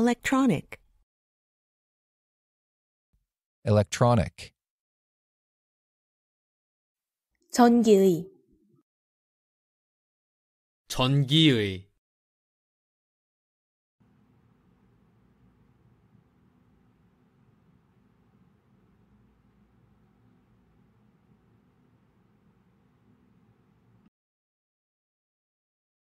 Electronic. Electronic. 전기의 전기의